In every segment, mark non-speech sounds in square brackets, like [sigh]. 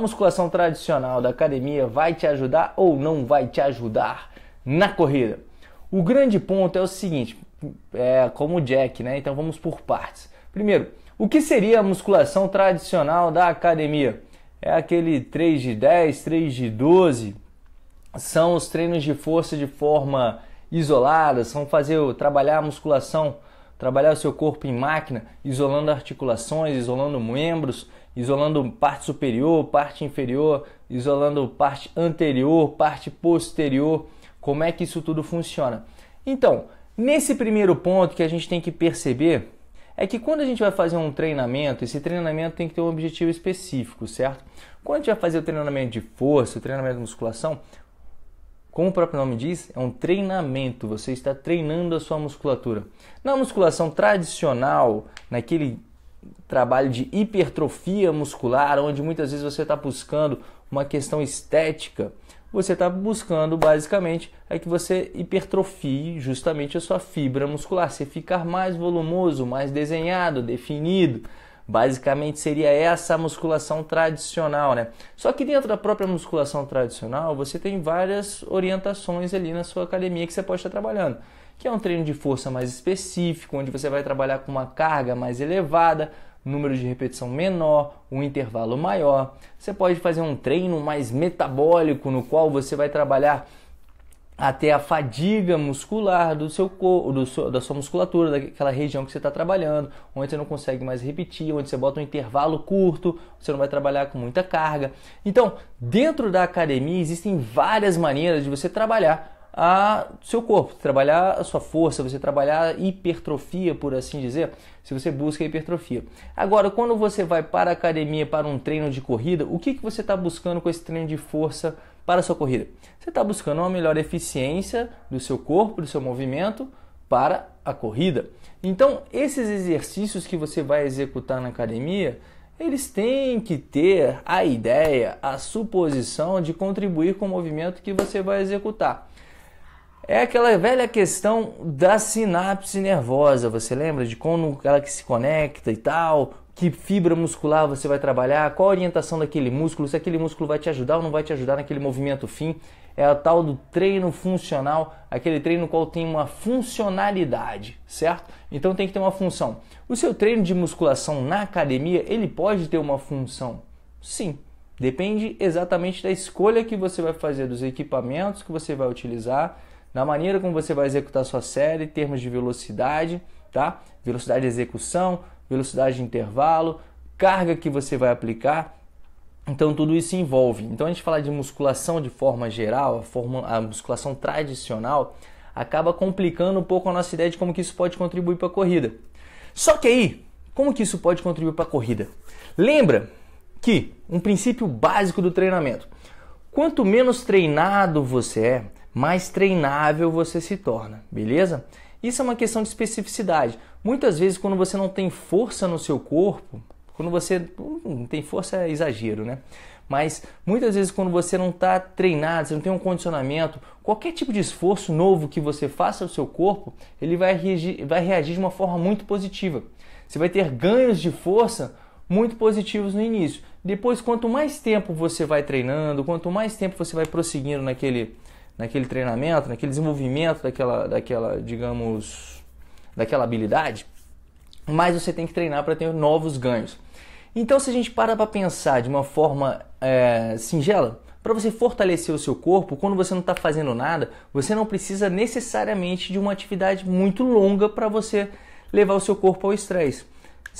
A musculação tradicional da academia vai te ajudar ou não vai te ajudar na corrida? O grande ponto é o seguinte, é como o Jack, né? Então vamos por partes. Primeiro, o que seria a musculação tradicional da academia? É aquele 3 de 10, 3 de 12. São os treinos de força de forma isolada, são fazer trabalhar a musculação, trabalhar o seu corpo em máquina, isolando articulações, isolando membros, isolando parte superior, parte inferior, isolando parte anterior, parte posterior, como é que isso tudo funciona. Então, nesse primeiro ponto que a gente tem que perceber é que quando a gente vai fazer um treinamento, esse treinamento tem que ter um objetivo específico, certo? Quando a gente vai fazer o treinamento de força, o treinamento de musculação, como o próprio nome diz, é um treinamento, você está treinando a sua musculatura. Na musculação tradicional, naquele trabalho de hipertrofia muscular, onde muitas vezes você está buscando uma questão estética, você está buscando basicamente é que você hipertrofie justamente a sua fibra muscular, você ficar mais volumoso, mais desenhado, definido. Basicamente seria essa musculação tradicional, né? Só que dentro da própria musculação tradicional, você tem várias orientações ali na sua academia que você pode estar trabalhando que é um treino de força mais específico, onde você vai trabalhar com uma carga mais elevada, número de repetição menor, um intervalo maior. Você pode fazer um treino mais metabólico, no qual você vai trabalhar até a fadiga muscular do seu corpo, do seu, da sua musculatura, daquela região que você está trabalhando, onde você não consegue mais repetir, onde você bota um intervalo curto, você não vai trabalhar com muita carga. Então, dentro da academia existem várias maneiras de você trabalhar a seu corpo, trabalhar a sua força, você trabalhar hipertrofia, por assim dizer, se você busca hipertrofia. Agora, quando você vai para a academia para um treino de corrida, o que, que você está buscando com esse treino de força? para a sua corrida? Você está buscando uma melhor eficiência do seu corpo, do seu movimento para a corrida. Então, esses exercícios que você vai executar na academia, eles têm que ter a ideia, a suposição de contribuir com o movimento que você vai executar. É aquela velha questão da sinapse nervosa, você lembra de como ela que se conecta e tal, que fibra muscular você vai trabalhar, qual a orientação daquele músculo, se aquele músculo vai te ajudar ou não vai te ajudar naquele movimento fim. É a tal do treino funcional, aquele treino qual tem uma funcionalidade, certo? Então tem que ter uma função. O seu treino de musculação na academia, ele pode ter uma função? Sim. Depende exatamente da escolha que você vai fazer, dos equipamentos que você vai utilizar, da maneira como você vai executar sua série, em termos de velocidade, tá? Velocidade de execução, velocidade de intervalo, carga que você vai aplicar. Então tudo isso envolve. Então a gente falar de musculação de forma geral, a, forma, a musculação tradicional, acaba complicando um pouco a nossa ideia de como que isso pode contribuir para a corrida. Só que aí, como que isso pode contribuir para a corrida? Lembra que um princípio básico do treinamento. Quanto menos treinado você é, mais treinável você se torna, beleza? Isso é uma questão de especificidade. Muitas vezes, quando você não tem força no seu corpo, quando você não hum, tem força é exagero, né? Mas muitas vezes quando você não está treinado, você não tem um condicionamento, qualquer tipo de esforço novo que você faça ao seu corpo, ele vai reagir, vai reagir de uma forma muito positiva. Você vai ter ganhos de força muito positivos no início. Depois, quanto mais tempo você vai treinando, quanto mais tempo você vai prosseguindo naquele naquele treinamento, naquele desenvolvimento daquela, daquela digamos, daquela habilidade, mas você tem que treinar para ter novos ganhos. Então, se a gente para para pensar de uma forma é, singela, para você fortalecer o seu corpo, quando você não está fazendo nada, você não precisa necessariamente de uma atividade muito longa para você levar o seu corpo ao estresse.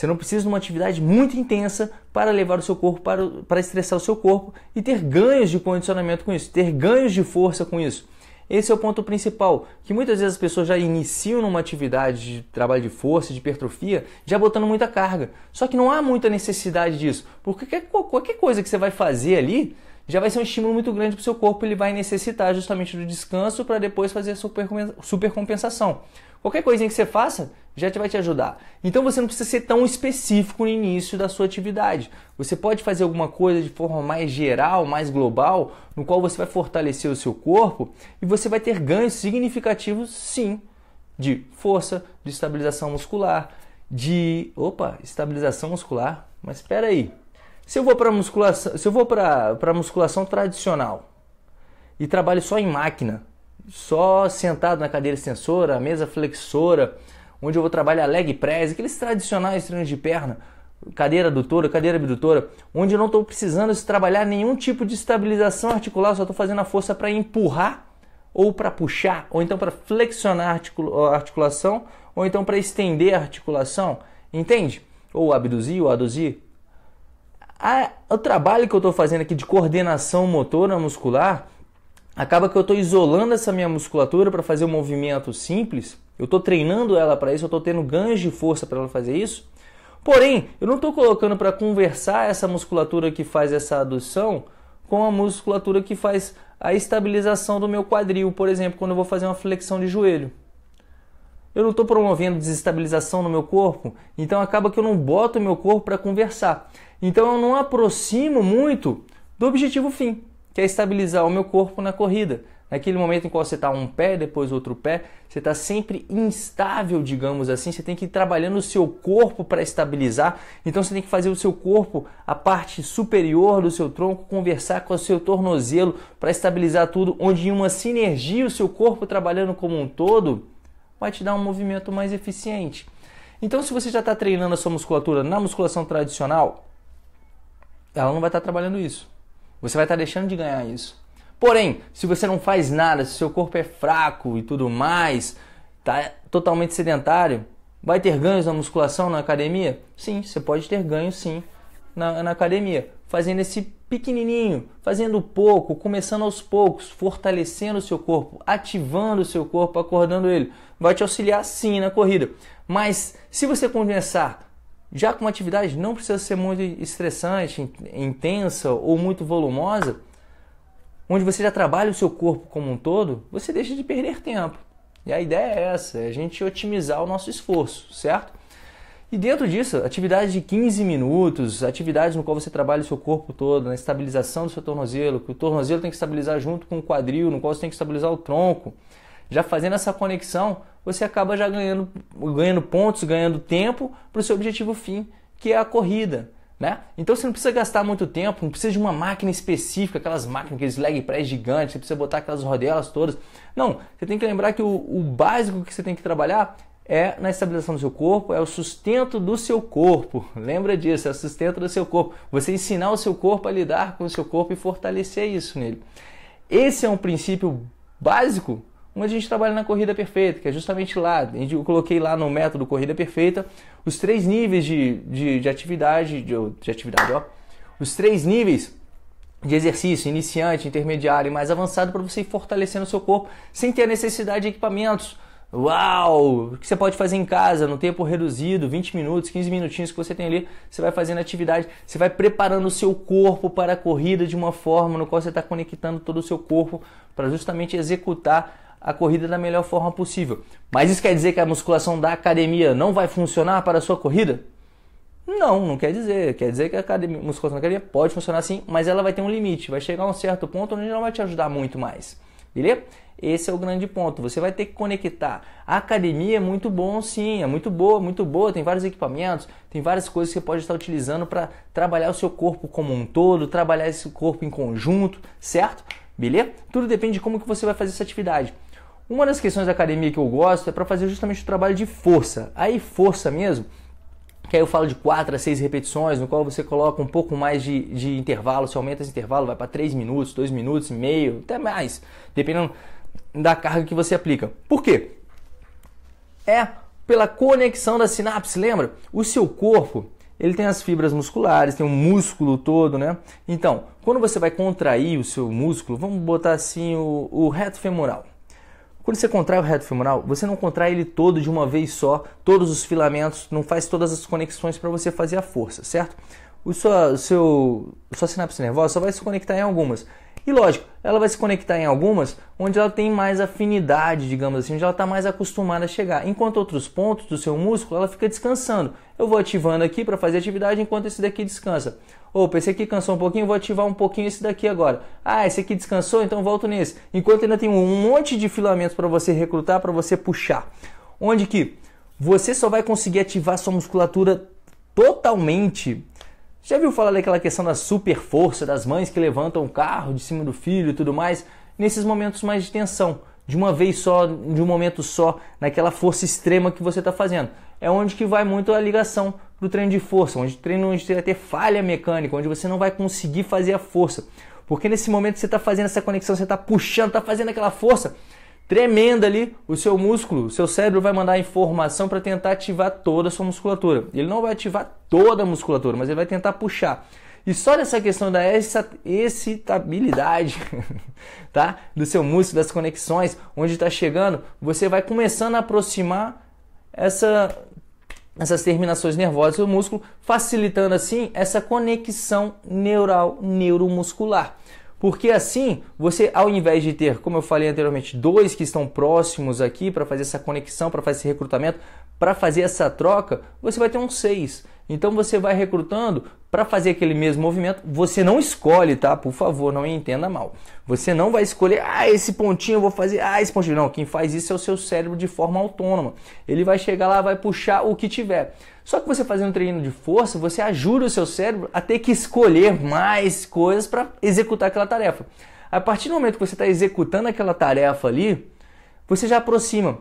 Você não precisa de uma atividade muito intensa para levar o seu corpo, para, para estressar o seu corpo e ter ganhos de condicionamento com isso, ter ganhos de força com isso. Esse é o ponto principal, que muitas vezes as pessoas já iniciam numa atividade de trabalho de força, de hipertrofia, já botando muita carga. Só que não há muita necessidade disso, porque qualquer coisa que você vai fazer ali já vai ser um estímulo muito grande para o seu corpo, ele vai necessitar justamente do descanso para depois fazer a supercompensação. Qualquer coisinha que você faça já te vai te ajudar. Então você não precisa ser tão específico no início da sua atividade. Você pode fazer alguma coisa de forma mais geral, mais global, no qual você vai fortalecer o seu corpo e você vai ter ganhos significativos, sim, de força, de estabilização muscular, de, opa, estabilização muscular. Mas espera aí. Se eu vou para musculação, se eu vou para musculação tradicional e trabalho só em máquina, só sentado na cadeira extensora, mesa flexora, onde eu vou trabalhar leg press, aqueles tradicionais treinos de perna, cadeira adutora, cadeira abdutora, onde eu não estou precisando trabalhar nenhum tipo de estabilização articular, só estou fazendo a força para empurrar ou para puxar, ou então para flexionar a articulação, ou então para estender a articulação, entende? Ou abduzir, ou aduzir. A, o trabalho que eu estou fazendo aqui de coordenação motora muscular acaba que eu estou isolando essa minha musculatura para fazer um movimento simples, eu estou treinando ela para isso, eu estou tendo ganhos de força para ela fazer isso. Porém, eu não estou colocando para conversar essa musculatura que faz essa adução com a musculatura que faz a estabilização do meu quadril, por exemplo, quando eu vou fazer uma flexão de joelho. Eu não estou promovendo desestabilização no meu corpo, então acaba que eu não boto o meu corpo para conversar. Então eu não aproximo muito do objetivo fim que é estabilizar o meu corpo na corrida. Naquele momento em qual você está um pé, depois outro pé, você está sempre instável, digamos assim. Você tem que ir trabalhando o seu corpo para estabilizar. Então você tem que fazer o seu corpo, a parte superior do seu tronco, conversar com o seu tornozelo para estabilizar tudo, onde em uma sinergia o seu corpo trabalhando como um todo vai te dar um movimento mais eficiente. Então, se você já está treinando a sua musculatura na musculação tradicional, ela não vai estar tá trabalhando isso. Você vai estar tá deixando de ganhar isso. Porém, se você não faz nada, se seu corpo é fraco e tudo mais, tá totalmente sedentário, vai ter ganhos na musculação, na academia? Sim, você pode ter ganhos sim na, na academia, fazendo esse pequenininho, fazendo pouco, começando aos poucos, fortalecendo o seu corpo, ativando o seu corpo, acordando ele. Vai te auxiliar sim na corrida. Mas se você começar já que uma atividade não precisa ser muito estressante, intensa ou muito volumosa, onde você já trabalha o seu corpo como um todo, você deixa de perder tempo. E a ideia é essa, é a gente otimizar o nosso esforço, certo? E dentro disso, atividades de 15 minutos, atividades no qual você trabalha o seu corpo todo, na estabilização do seu tornozelo, que o tornozelo tem que estabilizar junto com o quadril, no qual você tem que estabilizar o tronco. Já fazendo essa conexão, você acaba já ganhando, ganhando pontos, ganhando tempo para o seu objetivo fim, que é a corrida. Né? Então você não precisa gastar muito tempo, não precisa de uma máquina específica, aquelas máquinas, aqueles leg press gigantes, você precisa botar aquelas rodelas todas. Não, você tem que lembrar que o, o básico que você tem que trabalhar é na estabilização do seu corpo, é o sustento do seu corpo. [laughs] Lembra disso, é o sustento do seu corpo. Você ensinar o seu corpo a lidar com o seu corpo e fortalecer isso nele. Esse é um princípio básico mas a gente trabalha na corrida perfeita, que é justamente lá. Eu coloquei lá no método corrida perfeita os três níveis de, de, de atividade, de, de, atividade, ó, os três níveis de exercício, iniciante, intermediário e mais avançado para você ir fortalecendo o seu corpo sem ter a necessidade de equipamentos. Uau! O que você pode fazer em casa, no tempo reduzido, 20 minutos, 15 minutinhos que você tem ali, você vai fazendo atividade, você vai preparando o seu corpo para a corrida de uma forma no qual você está conectando todo o seu corpo para justamente executar a corrida da melhor forma possível. Mas isso quer dizer que a musculação da academia não vai funcionar para a sua corrida? Não, não quer dizer. Quer dizer que a academia, musculação da academia pode funcionar sim, mas ela vai ter um limite, vai chegar a um certo ponto onde não vai te ajudar muito mais. Beleza? Esse é o grande ponto. Você vai ter que conectar. A academia é muito bom, sim, é muito boa, muito boa. Tem vários equipamentos, tem várias coisas que você pode estar utilizando para trabalhar o seu corpo como um todo, trabalhar esse corpo em conjunto, certo? Beleza? Tudo depende de como que você vai fazer essa atividade. Uma das questões da academia que eu gosto é para fazer justamente o trabalho de força. Aí força mesmo, que aí eu falo de 4 a 6 repetições, no qual você coloca um pouco mais de, de intervalo, você aumenta esse intervalo, vai para 3 minutos, 2 minutos e meio, até mais, dependendo da carga que você aplica. Por quê? É pela conexão da sinapse, lembra? O seu corpo, ele tem as fibras musculares, tem o um músculo todo, né? Então, quando você vai contrair o seu músculo, vamos botar assim o, o reto femoral. Quando você contrai o reto femoral, você não contrai ele todo de uma vez só, todos os filamentos, não faz todas as conexões para você fazer a força, certo? o sua, seu, sua sinapse nervosa só vai se conectar em algumas. E lógico, ela vai se conectar em algumas onde ela tem mais afinidade, digamos assim, onde ela está mais acostumada a chegar. Enquanto outros pontos do seu músculo, ela fica descansando. Eu vou ativando aqui para fazer atividade enquanto esse daqui descansa. Opa, esse aqui cansou um pouquinho, vou ativar um pouquinho esse daqui agora. Ah, esse aqui descansou, então volto nesse. Enquanto ainda tem um monte de filamentos para você recrutar, para você puxar. Onde que você só vai conseguir ativar sua musculatura totalmente já viu falar daquela questão da super força, das mães que levantam o carro de cima do filho e tudo mais? Nesses momentos mais de tensão, de uma vez só, de um momento só, naquela força extrema que você está fazendo. É onde que vai muito a ligação do treino de força, onde treino onde vai ter falha mecânica, onde você não vai conseguir fazer a força. Porque nesse momento você está fazendo essa conexão, você está puxando, está fazendo aquela força, tremenda ali, o seu músculo, o seu cérebro vai mandar informação para tentar ativar toda a sua musculatura. Ele não vai ativar toda a musculatura, mas ele vai tentar puxar. E só nessa questão da excitabilidade, [laughs] tá? Do seu músculo, das conexões, onde está chegando, você vai começando a aproximar essa, essas terminações nervosas do músculo, facilitando assim essa conexão neural neuromuscular. Porque assim, você ao invés de ter, como eu falei anteriormente, dois que estão próximos aqui para fazer essa conexão, para fazer esse recrutamento, para fazer essa troca, você vai ter um seis. Então você vai recrutando para fazer aquele mesmo movimento, você não escolhe, tá? Por favor, não entenda mal. Você não vai escolher, ah, esse pontinho eu vou fazer, ah, esse pontinho. Não, quem faz isso é o seu cérebro de forma autônoma. Ele vai chegar lá, vai puxar o que tiver. Só que você fazendo um treino de força, você ajuda o seu cérebro a ter que escolher mais coisas para executar aquela tarefa. A partir do momento que você está executando aquela tarefa ali, você já aproxima.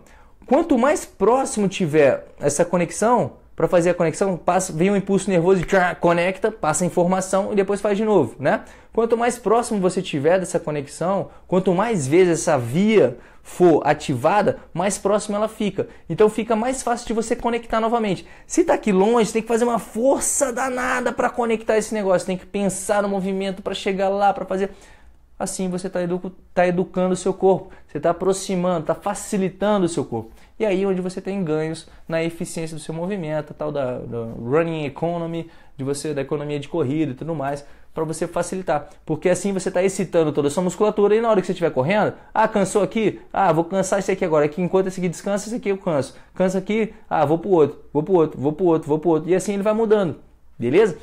Quanto mais próximo tiver essa conexão, para fazer a conexão, passa, vem um impulso nervoso, tchá, conecta, passa a informação e depois faz de novo, né? Quanto mais próximo você tiver dessa conexão, quanto mais vezes essa via for ativada, mais próxima ela fica. Então fica mais fácil de você conectar novamente. Se está aqui longe, tem que fazer uma força danada para conectar esse negócio, tem que pensar no movimento para chegar lá, para fazer Assim você está edu tá educando o seu corpo, você está aproximando, está facilitando o seu corpo. E aí é onde você tem ganhos na eficiência do seu movimento, tal da, da running economy, de você da economia de corrida e tudo mais, para você facilitar. Porque assim você está excitando toda a sua musculatura e na hora que você estiver correndo, ah, cansou aqui? Ah, vou cansar esse aqui agora. Aqui, enquanto esse aqui descansa, esse aqui eu canso. Cansa aqui? Ah, vou para o outro, vou para o outro, vou para o outro, vou para o outro. E assim ele vai mudando, beleza?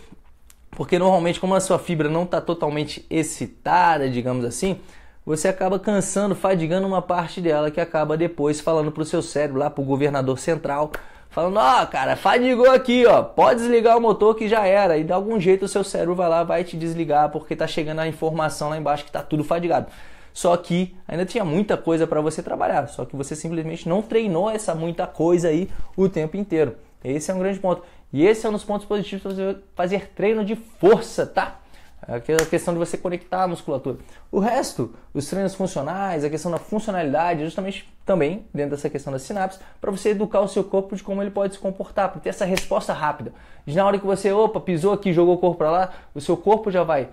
Porque normalmente, como a sua fibra não está totalmente excitada, digamos assim, você acaba cansando, fadigando uma parte dela que acaba depois falando para o seu cérebro, lá para o governador central, falando: Ó, oh, cara, fadigou aqui, ó, pode desligar o motor que já era. E de algum jeito o seu cérebro vai lá, vai te desligar, porque está chegando a informação lá embaixo que está tudo fadigado. Só que ainda tinha muita coisa para você trabalhar, só que você simplesmente não treinou essa muita coisa aí o tempo inteiro. Esse é um grande ponto. E esse é um dos pontos positivos para você fazer treino de força, tá? É a questão de você conectar a musculatura. O resto, os treinos funcionais, a questão da funcionalidade, justamente também dentro dessa questão das sinapses, para você educar o seu corpo de como ele pode se comportar, para ter essa resposta rápida. De na hora que você, opa, pisou aqui, jogou o corpo para lá, o seu corpo já vai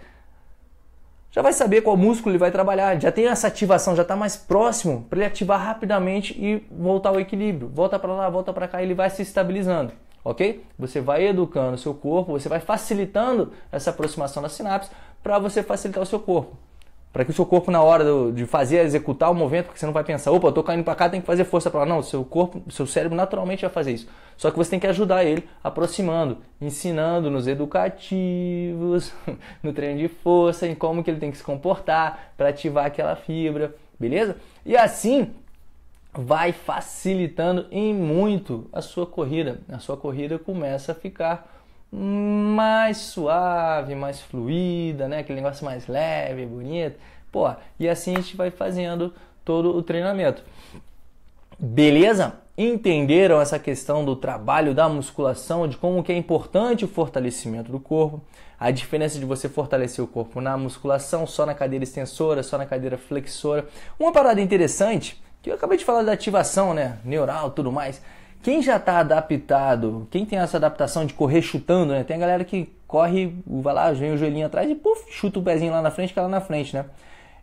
já vai saber qual músculo ele vai trabalhar, já tem essa ativação, já está mais próximo para ele ativar rapidamente e voltar ao equilíbrio. Volta para lá, volta para cá, ele vai se estabilizando ok? Você vai educando o seu corpo, você vai facilitando essa aproximação da sinapse para você facilitar o seu corpo. Para que o seu corpo, na hora do, de fazer, executar o movimento, porque você não vai pensar, opa, eu tô caindo para cá, tem que fazer força para lá. Não, seu corpo, seu cérebro naturalmente vai fazer isso. Só que você tem que ajudar ele aproximando, ensinando nos educativos, [laughs] no treino de força, em como que ele tem que se comportar para ativar aquela fibra, beleza? E assim, vai facilitando em muito a sua corrida. A sua corrida começa a ficar mais suave, mais fluida, né? Aquele negócio mais leve, bonito. Pô, e assim a gente vai fazendo todo o treinamento. Beleza? Entenderam essa questão do trabalho da musculação, de como que é importante o fortalecimento do corpo, a diferença de você fortalecer o corpo na musculação, só na cadeira extensora, só na cadeira flexora. Uma parada interessante que eu acabei de falar da ativação, né? Neural, tudo mais. Quem já está adaptado, quem tem essa adaptação de correr chutando, né? Tem a galera que corre, vai lá, vem o joelhinho atrás e puf, chuta o pezinho lá na frente, que é lá na frente, né?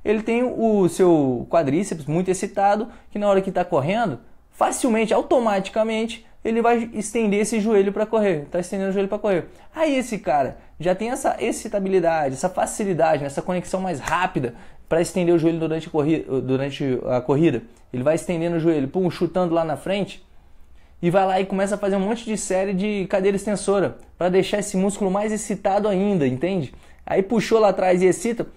Ele tem o seu quadríceps muito excitado, que na hora que está correndo, facilmente, automaticamente, ele vai estender esse joelho para correr, está estendendo o joelho para correr. Aí esse cara já tem essa excitabilidade, essa facilidade, né? essa conexão mais rápida para estender o joelho durante a, corrida, durante a corrida. Ele vai estendendo o joelho, pum, chutando lá na frente e vai lá e começa a fazer um monte de série de cadeira extensora para deixar esse músculo mais excitado ainda, entende? Aí puxou lá atrás e excita.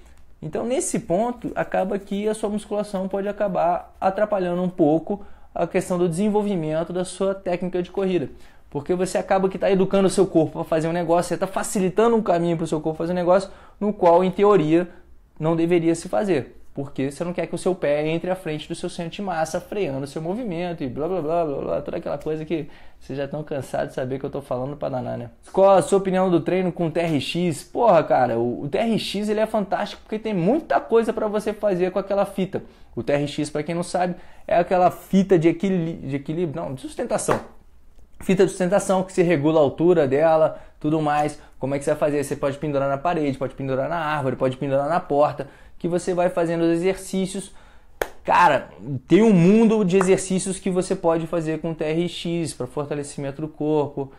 Então, nesse ponto, acaba que a sua musculação pode acabar atrapalhando um pouco a questão do desenvolvimento da sua técnica de corrida. Porque você acaba que está educando o seu corpo para fazer um negócio, você está facilitando um caminho para o seu corpo fazer um negócio no qual, em teoria, não deveria se fazer, porque você não quer que o seu pé entre à frente do seu centro de massa, freando o seu movimento e blá blá blá blá, blá toda aquela coisa que vocês já estão cansados de saber que eu estou falando para danar, né? Qual a sua opinião do treino com o TRX? Porra, cara, o, o TRX ele é fantástico porque tem muita coisa para você fazer com aquela fita. O TRX, para quem não sabe, é aquela fita de, equil... de equilíbrio, não, de sustentação Fita de sustentação que se regula a altura dela, tudo mais. Como é que você vai fazer? Você pode pendurar na parede, pode pendurar na árvore, pode pendurar na porta. Que você vai fazendo os exercícios. Cara, tem um mundo de exercícios que você pode fazer com TRX para fortalecimento do corpo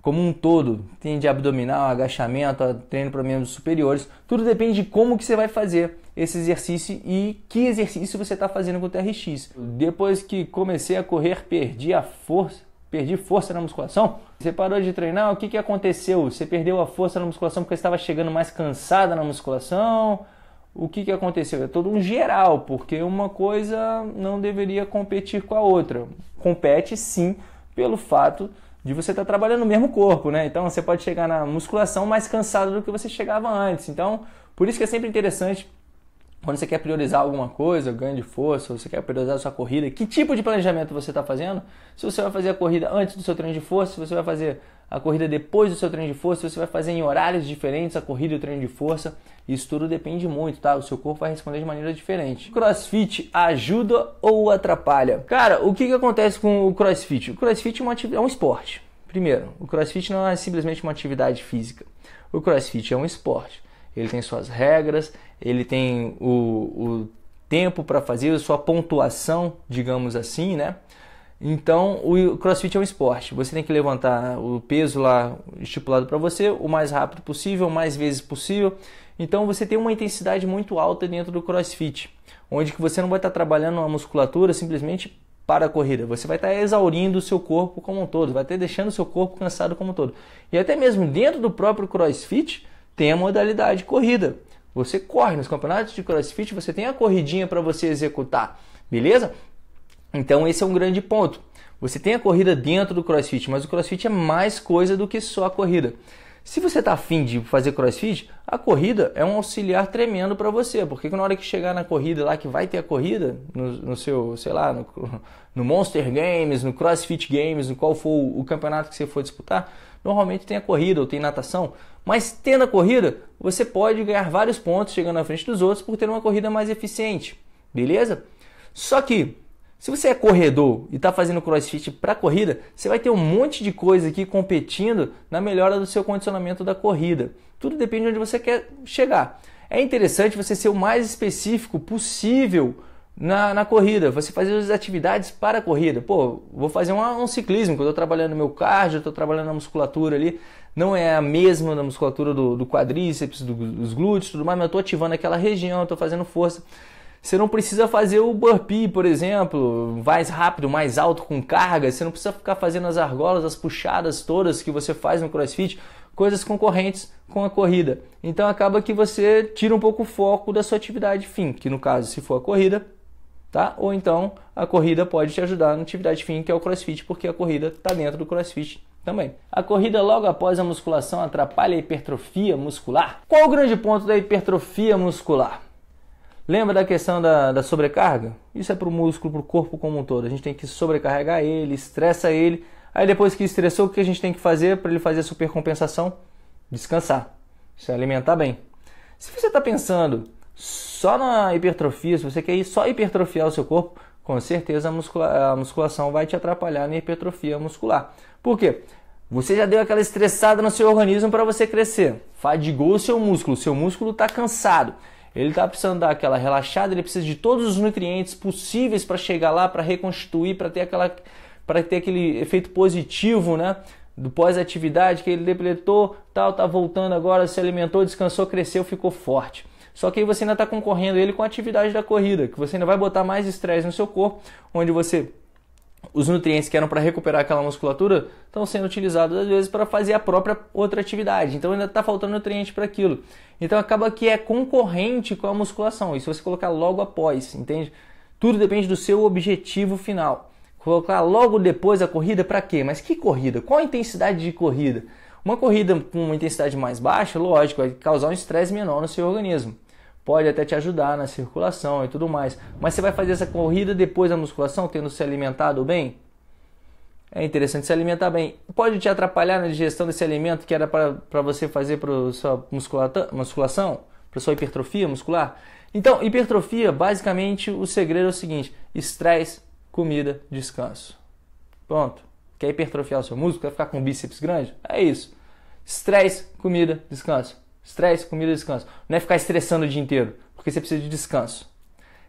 como um todo. Tem de abdominal, agachamento, treino para membros superiores. Tudo depende de como que você vai fazer esse exercício e que exercício você está fazendo com o TRX. Depois que comecei a correr, perdi a força perdi força na musculação. Você parou de treinar, o que, que aconteceu? Você perdeu a força na musculação porque estava chegando mais cansada na musculação? O que, que aconteceu? É todo um geral, porque uma coisa não deveria competir com a outra. Compete sim pelo fato de você estar tá trabalhando o mesmo corpo, né? Então você pode chegar na musculação mais cansado do que você chegava antes. Então, por isso que é sempre interessante quando você quer priorizar alguma coisa, ganho de força, ou você quer priorizar a sua corrida, que tipo de planejamento você está fazendo? Se você vai fazer a corrida antes do seu treino de força, se você vai fazer a corrida depois do seu treino de força, se você vai fazer em horários diferentes a corrida e o treino de força, isso tudo depende muito, tá? O seu corpo vai responder de maneira diferente. crossfit ajuda ou atrapalha? Cara, o que, que acontece com o crossfit? O crossfit é, uma é um esporte. Primeiro, o crossfit não é simplesmente uma atividade física. O crossfit é um esporte ele tem suas regras, ele tem o, o tempo para fazer, a sua pontuação, digamos assim, né? Então, o CrossFit é um esporte. Você tem que levantar o peso lá estipulado para você o mais rápido possível, mais vezes possível. Então, você tem uma intensidade muito alta dentro do CrossFit, onde que você não vai estar tá trabalhando uma musculatura simplesmente para a corrida. Você vai estar tá exaurindo o seu corpo como um todo, vai estar tá deixando o seu corpo cansado como um todo. E até mesmo dentro do próprio CrossFit, tem a modalidade corrida. Você corre nos campeonatos de CrossFit, você tem a corridinha para você executar, beleza? Então esse é um grande ponto. Você tem a corrida dentro do CrossFit, mas o CrossFit é mais coisa do que só a corrida. Se você está afim de fazer crossfit, a corrida é um auxiliar tremendo para você, porque na hora que chegar na corrida lá, que vai ter a corrida, no, no seu, sei lá, no, [laughs] no, Monster Games, no CrossFit Games, no qual for o campeonato que você for disputar, normalmente tem a corrida ou tem natação, mas tendo a corrida, você pode ganhar vários pontos chegando na frente dos outros por ter uma corrida mais eficiente, beleza? Só que se você é corredor e está fazendo crossfit para corrida, você vai ter um monte de coisa aqui competindo na melhora do seu condicionamento da corrida. Tudo depende de onde você quer chegar. É interessante você ser o mais específico possível na, na corrida, você fazer as atividades para a corrida. Pô, vou fazer um, um ciclismo, que eu estou trabalhando meu cardio, estou trabalhando a musculatura ali. Não é a mesma da musculatura do, do quadríceps, do, dos glúteos, tudo mais, mas eu estou ativando aquela região, estou fazendo força. Você não precisa fazer o burpee, por exemplo, mais rápido, mais alto, com carga. Você não precisa ficar fazendo as argolas, as puxadas todas que você faz no crossfit, coisas concorrentes com a corrida. Então acaba que você tira um pouco o foco da sua atividade fim, que no caso, se for a corrida, tá? Ou então a corrida pode te ajudar na atividade fim, que é o crossfit, porque a corrida está dentro do crossfit também. A corrida logo após a musculação atrapalha a hipertrofia muscular? Qual o grande ponto da hipertrofia muscular? Lembra da questão da, da sobrecarga? Isso é para o músculo, para o corpo como um todo. A gente tem que sobrecarregar ele, estressa ele. Aí depois que estressou, o que a gente tem que fazer para ele fazer a supercompensação? Descansar, se alimentar bem. Se você está pensando só na hipertrofia, se você quer ir só hipertrofiar o seu corpo, com certeza a, muscula a musculação vai te atrapalhar na hipertrofia muscular. Por quê? Você já deu aquela estressada no seu organismo para você crescer. Fadigou o seu músculo, seu músculo está cansado. Ele está precisando dar aquela relaxada, ele precisa de todos os nutrientes possíveis para chegar lá, para reconstituir, para ter aquela para ter aquele efeito positivo, né? Do pós-atividade que ele depletou, tal, tá voltando agora, se alimentou, descansou, cresceu, ficou forte. Só que aí você ainda está concorrendo ele com a atividade da corrida, que você ainda vai botar mais estresse no seu corpo, onde você os nutrientes que eram para recuperar aquela musculatura estão sendo utilizados às vezes para fazer a própria outra atividade. Então ainda está faltando nutriente para aquilo. Então acaba que é concorrente com a musculação. Isso você colocar logo após, entende? Tudo depende do seu objetivo final. Colocar logo depois a corrida para quê? Mas que corrida? Qual a intensidade de corrida? Uma corrida com uma intensidade mais baixa, lógico, vai causar um estresse menor no seu organismo pode até te ajudar na circulação e tudo mais. Mas você vai fazer essa corrida depois da musculação, tendo se alimentado bem? É interessante se alimentar bem. Pode te atrapalhar na digestão desse alimento que era para você fazer para sua musculação, para sua hipertrofia muscular? Então, hipertrofia, basicamente, o segredo é o seguinte: estresse, comida, descanso. Pronto. Quer hipertrofiar o seu músculo? Quer ficar com bíceps grande? É isso. Estresse, comida, descanso. Estresse, comida, descanso. Não é ficar estressando o dia inteiro, porque você precisa de descanso.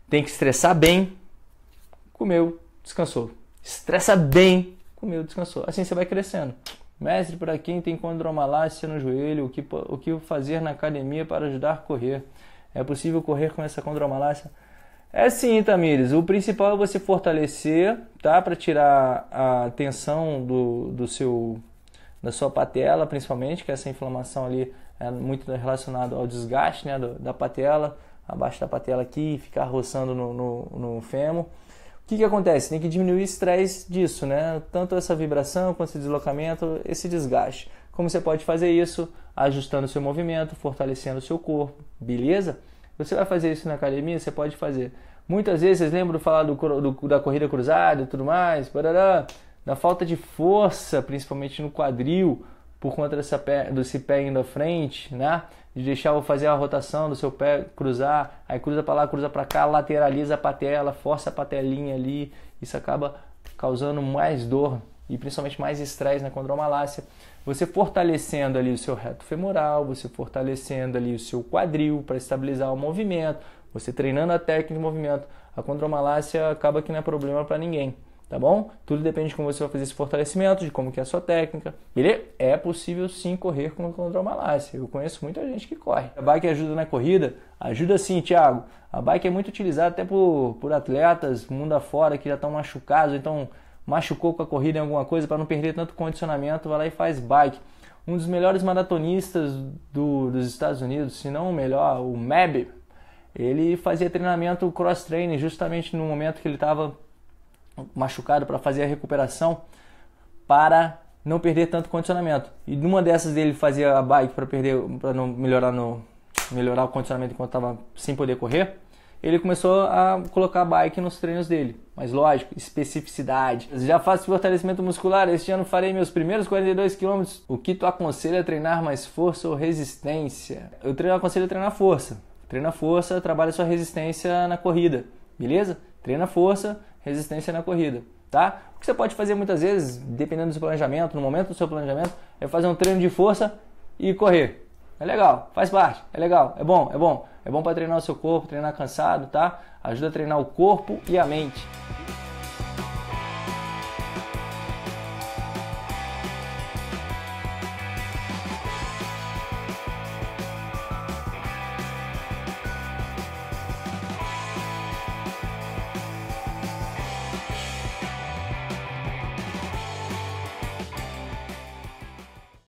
Tem que estressar bem, comeu, descansou. Estressa bem, comeu, descansou. Assim você vai crescendo. Mestre, para quem tem condromalácia no joelho, o que, o que fazer na academia para ajudar a correr? É possível correr com essa condromalácia? É sim, Tamires. O principal é você fortalecer, tá? Para tirar a tensão do, do seu, da sua patela, principalmente, que é essa inflamação ali é muito relacionado ao desgaste né, da patela, abaixo da patela aqui, ficar roçando no, no, no fêmur. O que, que acontece? Tem que diminuir o estresse disso, né? Tanto essa vibração quanto esse deslocamento, esse desgaste. Como você pode fazer isso? Ajustando seu movimento, fortalecendo o seu corpo, beleza? Você vai fazer isso na academia? Você pode fazer. Muitas vezes, vocês lembram de falar do, do, da corrida cruzada e tudo mais, barará, da falta de força, principalmente no quadril, por conta dessa pé, desse pé indo à frente, né? De deixar eu fazer a rotação do seu pé cruzar, aí cruza para lá, cruza para cá, lateraliza a patela, força a patelinha ali. Isso acaba causando mais dor e principalmente mais estresse na condromalácia. Você fortalecendo ali o seu reto femoral, você fortalecendo ali o seu quadril para estabilizar o movimento, você treinando a técnica de movimento. A condromalácia acaba que não é problema para ninguém tá bom? Tudo depende de como você vai fazer esse fortalecimento, de como que é a sua técnica. Ele é possível sim correr com uma malácia. Eu conheço muita gente que corre. A bike ajuda na corrida? Ajuda sim, Thiago. A bike é muito utilizada até por, por atletas, mundo afora, que já estão machucados, então machucou com a corrida em alguma coisa para não perder tanto condicionamento, vai lá e faz bike. Um dos melhores maratonistas do, dos Estados Unidos, se não o melhor, o Meb, ele fazia treinamento cross-training justamente no momento que ele estava machucado para fazer a recuperação para não perder tanto condicionamento. E numa dessas ele fazia a bike para perder para não melhorar no melhorar o condicionamento enquanto estava sem poder correr. Ele começou a colocar a bike nos treinos dele. Mas lógico, especificidade. Já faço fortalecimento muscular, este ano farei meus primeiros 42 km. O que tu aconselha a treinar mais força ou resistência? Eu treino, aconselho a treinar força. Treina força, trabalha sua resistência na corrida, beleza? Treina força, resistência na corrida, tá? O que você pode fazer muitas vezes, dependendo do seu planejamento, no momento do seu planejamento, é fazer um treino de força e correr. É legal, faz parte, é legal, é bom, é bom. É bom para treinar o seu corpo, treinar cansado, tá? Ajuda a treinar o corpo e a mente.